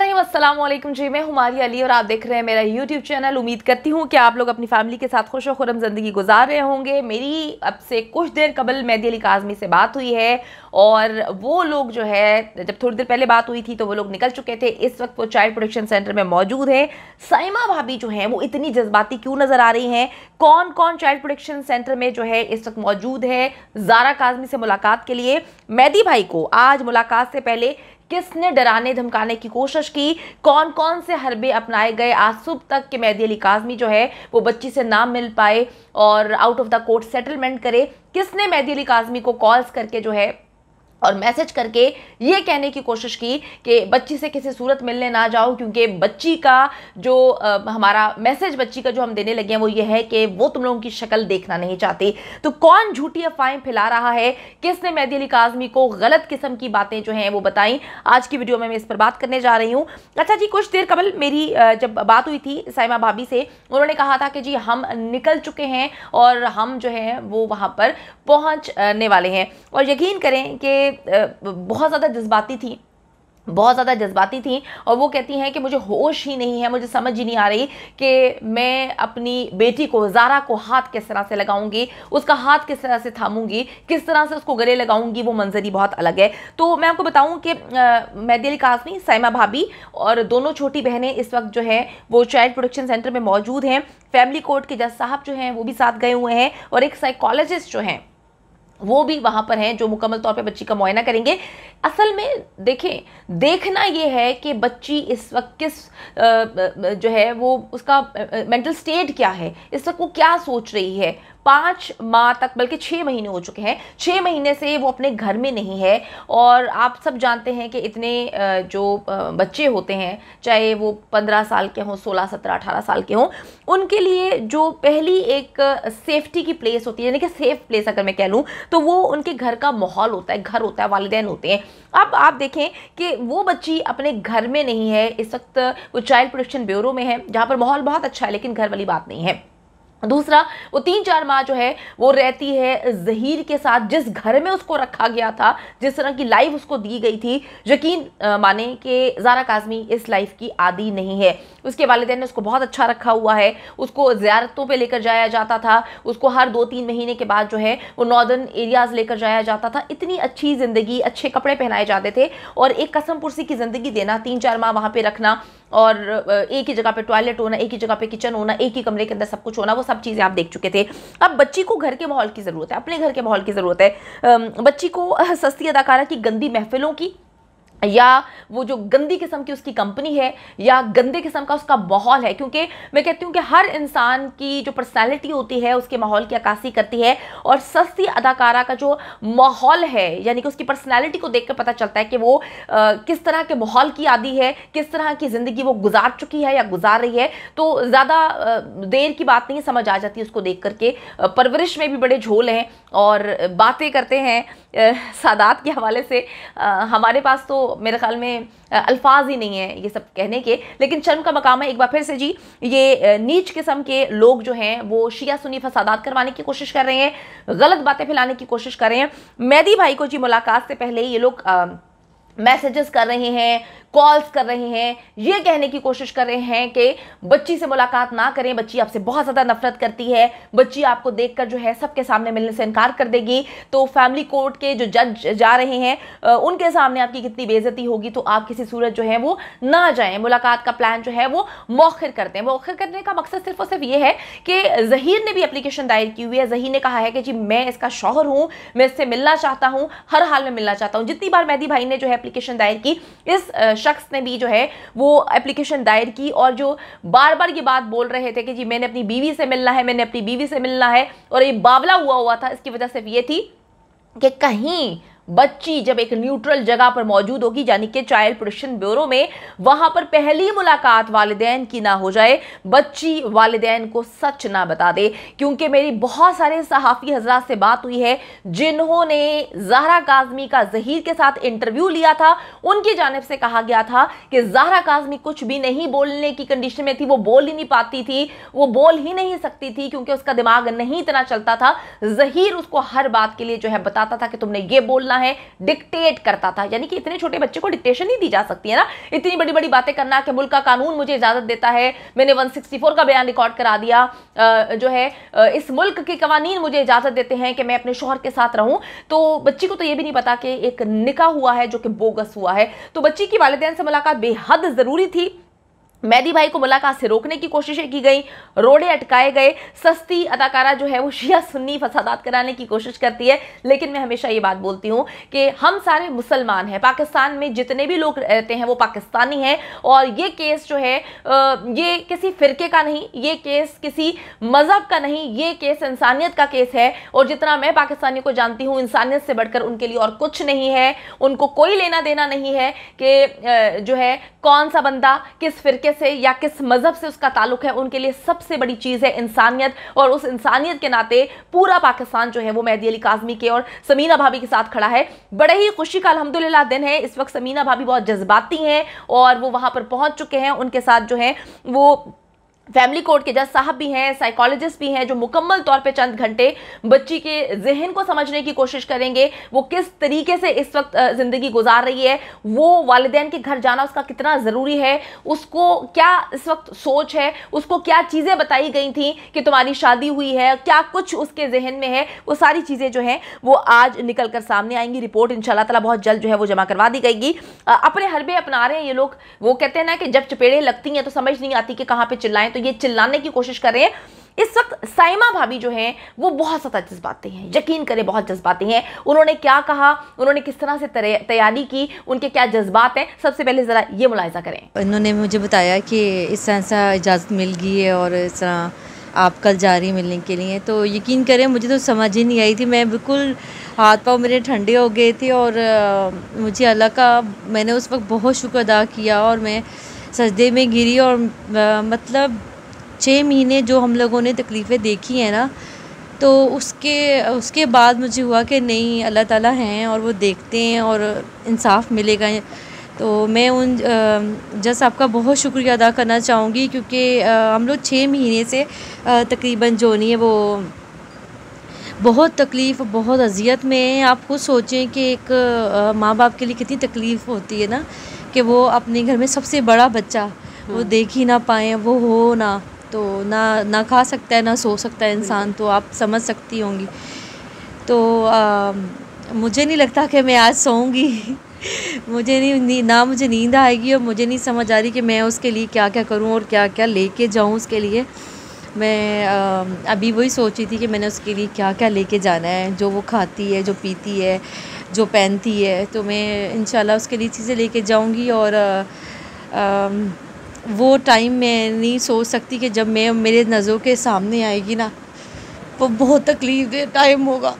असलम जी मैं हमारी अली और आप देख रहे हैं मेरा यूट्यूब चैनल उम्मीद करती हूँ कि आप लोग अपनी फैमिली के साथ खुश खुरम ज़िंदगी गुजार रहे होंगे मेरी अब से कुछ देर कबल मेहदी अली काजमी से बात हुई है और वो लोग जो है जब थोड़ी देर पहले बात हुई थी तो वो लोग निकल चुके थे इस वक्त वो चाइल्ड प्रोटेक्शन सेंटर में मौजूद हैं साइमा भाभी जो हैं वो इतनी जज्बाती क्यों नज़र आ रही हैं कौन कौन चाइल्ड प्रोटेक्शन सेंटर में जो है इस वक्त मौजूद है जारा काजमी से मुलाकात के लिए मेहदी भाई को आज मुलाकात से पहले किसने डराने धमकाने की कोशिश की कौन कौन से हरबे अपनाए गए आज सुबह तक कि मेहदी अली काजमी जो है वो बच्ची से ना मिल पाए और out of the court settlement करे किसने मेहदी अली काजमी को कॉल्स करके जो है और मैसेज करके ये कहने की कोशिश की कि बच्ची से किसी सूरत मिलने ना जाओ क्योंकि बच्ची का जो आ, हमारा मैसेज बच्ची का जो हम देने लगे हैं वो ये है कि वो तुम लोगों की शक्ल देखना नहीं चाहती तो कौन झूठी अफवाहें फैला रहा है किसने मैदी अली काजमी को गलत किस्म की बातें जो हैं वो बताई आज की वीडियो में मैं इस पर बात करने जा रही हूँ अच्छा जी कुछ देर कबल मेरी जब बात हुई थी साइमा भाभी से उन्होंने कहा था कि जी हम निकल चुके हैं और हम जो हैं वो वहाँ पर पहुँचने वाले हैं और यकीन करें कि बहुत ज़्यादा जज्बाती थी बहुत ज़्यादा जज्बाती थी और वो कहती हैं कि मुझे होश ही नहीं है मुझे समझ ही नहीं आ रही कि मैं अपनी बेटी को जारा को हाथ किस तरह से लगाऊंगी उसका हाथ किस तरह से थामूंगी किस तरह से उसको गले लगाऊंगी वो मंजर ही बहुत अलग है तो मैं आपको बताऊं कि मैदिल कासमी सैमा भाभी और दोनों छोटी बहनें इस वक्त जो है वो चाइल्ड प्रोडक्शन सेंटर में मौजूद हैं फैमिली कोर्ट के जज साहब जो हैं वो भी साथ गए हुए हैं और एक साइकोलॉजिस्ट जो हैं वो भी वहाँ पर हैं जो मुकम्मल तौर पे बच्ची का मुआयना करेंगे असल में देखें देखना ये है कि बच्ची इस वक्त किस जो है वो उसका मेंटल स्टेट क्या है इस वक्त वो क्या सोच रही है पाँच माह तक बल्कि छः महीने हो चुके हैं छः महीने से वो अपने घर में नहीं है और आप सब जानते हैं कि इतने जो बच्चे होते हैं चाहे वो पंद्रह साल के हों सोलह सत्रह अठारह साल के हों उनके लिए जो पहली एक सेफ्टी की प्लेस होती है यानी कि सेफ प्लेस अगर मैं कह लूँ तो वो उनके घर का माहौल होता है घर होता है वालदेन होते हैं अब आप देखें कि वो बच्ची अपने घर में नहीं है इस वक्त वो चाइल्ड प्रोटेक्शन ब्यूरो में है जहाँ पर माहौल बहुत अच्छा है लेकिन घर वाली बात नहीं है दूसरा वो तीन चार माह जो है वो रहती है जहीर के साथ जिस घर में उसको रखा गया था जिस तरह की लाइफ उसको दी गई थी यकीन माने कि जारा काजमी इस लाइफ की आदि नहीं है उसके वालदे ने उसको बहुत अच्छा रखा हुआ है उसको ज्यारतों पे लेकर जाया जाता था उसको हर दो तीन महीने के बाद जो है वो नॉर्दर्न एरियाज़ लेकर जाया जाता था इतनी अच्छी ज़िंदगी अच्छे कपड़े पहनाए जाते थे और एक कसम पुरसी की ज़िंदगी देना तीन चार माह वहाँ पर रखना और एक ही जगह पे टॉयलेट होना एक ही जगह पे किचन होना एक ही कमरे के अंदर सब कुछ होना वो सब चीज़ें आप देख चुके थे अब बच्ची को घर के माहौल की ज़रूरत है अपने घर के माहौल की ज़रूरत है बच्ची को सस्ती अदाकारा की गंदी महफिलों की या वो जो गंदी किस्म की उसकी कंपनी है या गंदे किस्म का उसका माहौल है क्योंकि मैं कहती हूँ कि हर इंसान की जो पर्सनैलिटी होती है उसके माहौल की अक्सी करती है और सस्ती अदाकारा का जो माहौल है यानी कि उसकी पर्सनैलिटी को देख कर पता चलता है कि वो आ, किस तरह के माहौल की आदि है किस तरह की ज़िंदगी वो गुजार चुकी है या गुजार रही है तो ज़्यादा देर की बात नहीं समझ आ जाती उसको देख करके परवरिश में भी बड़े झोल हैं और बातें करते हैं सादात के हवाले से हमारे पास तो मेरे ख्याल में अल्फाज ही नहीं है ये सब कहने के लेकिन शर्म का मकाम है एक बार फिर से जी ये नीच किस्म के लोग जो हैं वो शिया सुनी फसादात करवाने की कोशिश कर रहे हैं गलत बातें फैलाने की कोशिश कर रहे हैं मैदी भाई को जी मुलाकात से पहले ये लोग मैसेजेस कर रहे हैं कॉल्स कर रहे हैं ये कहने की कोशिश कर रहे हैं कि बच्ची से मुलाकात ना करें बच्ची आपसे बहुत ज़्यादा नफरत करती है बच्ची आपको देखकर जो है सबके सामने मिलने से इनकार कर देगी तो फैमिली कोर्ट के जो जज जा रहे हैं उनके सामने आपकी कितनी बेजती होगी तो आप किसी सूरत जो है वो ना जाए मुलाकात का प्लान जो है वो मौखिर करते हैं मौखिर करने का मकसद सिर्फ और सिर्फ ये है कि जहीर ने भी एप्लीकेशन दायर की हुई है जहीर ने कहा है कि जी मैं इसका शौहर हूँ मैं इससे मिलना चाहता हूँ हर हाल में मिलना चाहता हूँ जितनी बार मेहदी भाई ने जो है एप्लीकेशन दायर की इस शख्स ने भी जो है वो एप्लीकेशन दायर की और जो बार बार ये बात बोल रहे थे कि जी मैंने अपनी बीवी से मिलना है मैंने अपनी बीवी से मिलना है और ये बावला हुआ हुआ था इसकी वजह सिर्फ ये थी कि कहीं बच्ची जब एक न्यूट्रल जगह पर मौजूद होगी यानी कि चाइल्ड प्रोटेक्शन ब्यूरो में वहां पर पहली मुलाकात वालदेन की ना हो जाए बच्ची वालदेन को सच ना बता दे क्योंकि मेरी बहुत सारे सहाफ़ी हजरात से बात हुई है जिन्होंने जहरा काजमी का जहीर के साथ इंटरव्यू लिया था उनकी जानब से कहा गया था कि जहरा काजमी कुछ भी नहीं बोलने की कंडीशन में थी वो बोल ही नहीं पाती थी वो बोल ही नहीं सकती थी क्योंकि उसका दिमाग नहीं इतना चलता था जहीर उसको हर बात के लिए जो है बताता था कि तुमने ये बोलना बोलना है डिक्टेट करता था यानी कि इतने छोटे बच्चे को डिक्टेशन नहीं दी जा सकती है ना इतनी बड़ी बड़ी बातें करना कि मुल्क का कानून मुझे इजाज़त देता है मैंने 164 का बयान रिकॉर्ड करा दिया जो है इस मुल्क के कवानीन मुझे इजाज़त देते हैं कि मैं अपने शोहर के साथ रहूं तो बच्ची को तो यह भी नहीं पता कि एक निका हुआ है जो कि बोगस हुआ है तो बच्ची की वालदेन से मुलाकात बेहद ज़रूरी थी मैदी भाई को मुलाकात से रोकने की कोशिशें की गई रोड़े अटकाए गए सस्ती अदाकारा जो है वो शिया सुन्नी फसादात कराने की कोशिश करती है लेकिन मैं हमेशा ये बात बोलती हूँ कि हम सारे मुसलमान हैं पाकिस्तान में जितने भी लोग रहते हैं वो पाकिस्तानी हैं और ये केस जो है ये किसी फ़िरके का नहीं ये केस किसी मज़हब का नहीं ये केस इंसानियत का केस है और जितना मैं पाकिस्तानियों को जानती हूँ इंसानियत से बढ़कर उनके लिए और कुछ नहीं है उनको कोई लेना देना नहीं है कि जो है कौन सा बंदा किस फ़िरके से या किस मज़हब से उसका ताल्लुक है उनके लिए सबसे बड़ी चीज़ है इंसानियत और उस इंसानियत के नाते पूरा पाकिस्तान जो है वो मेहदी अली काजमी के और समीना भाभी के साथ खड़ा है बड़े ही खुशी का अलहमदिल्ला दिन है इस वक्त समीना भाभी बहुत जज्बाती हैं और वो वहां पर पहुंच चुके हैं उनके साथ जो है वो फैमिली कोर्ट के जज साहब भी हैं साइकोलॉजिस्ट भी हैं जो मुकम्मल तौर पे चंद घंटे बच्ची के जहन को समझने की कोशिश करेंगे वो किस तरीके से इस वक्त ज़िंदगी गुजार रही है वो वालदेन के घर जाना उसका कितना ज़रूरी है उसको क्या इस वक्त सोच है उसको क्या चीज़ें बताई गई थी कि तुम्हारी शादी हुई है क्या कुछ उसके जहन में है वो सारी चीज़ें जो हैं वो आज निकल कर सामने आएंगी रिपोर्ट इन तला बहुत जल्द जो है वो जमा करवा दी गएगी अपने हरबे अपना रहे हैं ये लोग वो कहते हैं ना कि जब चपेड़े लगती हैं तो समझ नहीं आती कि कहाँ पर चिल्लाएं तो ये चिल्लाने की कोशिश कर रहे हैं इस वक्त साइमा भाभी जो हैं वो बहुत ज़्यादा जज्बाते हैं यकीन करें बहुत जज्बाते हैं उन्होंने क्या कहा उन्होंने किस तरह से तैयारी की उनके क्या जज्बात हैं सबसे पहले ज़रा ये मुलायजा करें इन्होंने मुझे बताया कि इस तरह से इजाज़त मिल गई है और इस तरह आप कल जा रही मिलने के लिए तो यकीन करें मुझे तो समझ ही नहीं आई थी मैं बिल्कुल हाथ पाँव मेरे ठंडे हो गए थे और मुझे अल्लाह का मैंने उस वक्त बहुत शुक्र अदा किया और मैं सजदे में गिरी और आ, मतलब छः महीने जो हम लोगों ने तकलीफ़ें देखी हैं ना तो उसके उसके बाद मुझे हुआ कि नहीं अल्लाह ताला हैं और वो देखते हैं और इंसाफ मिलेगा तो मैं उन जस आपका बहुत शुक्रिया अदा करना चाहूँगी क्योंकि हम लोग छः महीने से तकरीबन जो नहीं है वो बहुत तकलीफ़ बहुत अजियत में है आप खुद सोचें कि एक माँ बाप के लिए कितनी तकलीफ़ होती है ना कि वो अपने घर में सबसे बड़ा बच्चा वो हम्म। देख ही ना पाए वो हो ना तो ना ना खा सकता है ना सो सकता है इंसान तो आप समझ सकती होंगी तो आ, मुझे नहीं लगता कि मैं आज सोऊंगी मुझे नहीं ना मुझे नींद आएगी और मुझे नहीं समझ आ रही कि मैं उसके लिए क्या क्या करूं और क्या क्या लेके जाऊं उसके लिए मैं अभी वही सोच रही थी कि मैंने उसके लिए क्या क्या लेके जाना है जो वो खाती है जो पीती है जो पहनती है तो मैं इन उसके लिए चीज़ें लेके जाऊँगी और वो टाइम मैं नहीं सोच सकती कि जब मैं मेरे नज़रों के सामने आएगी ना वो तो बहुत तकलीफ दे टाइम होगा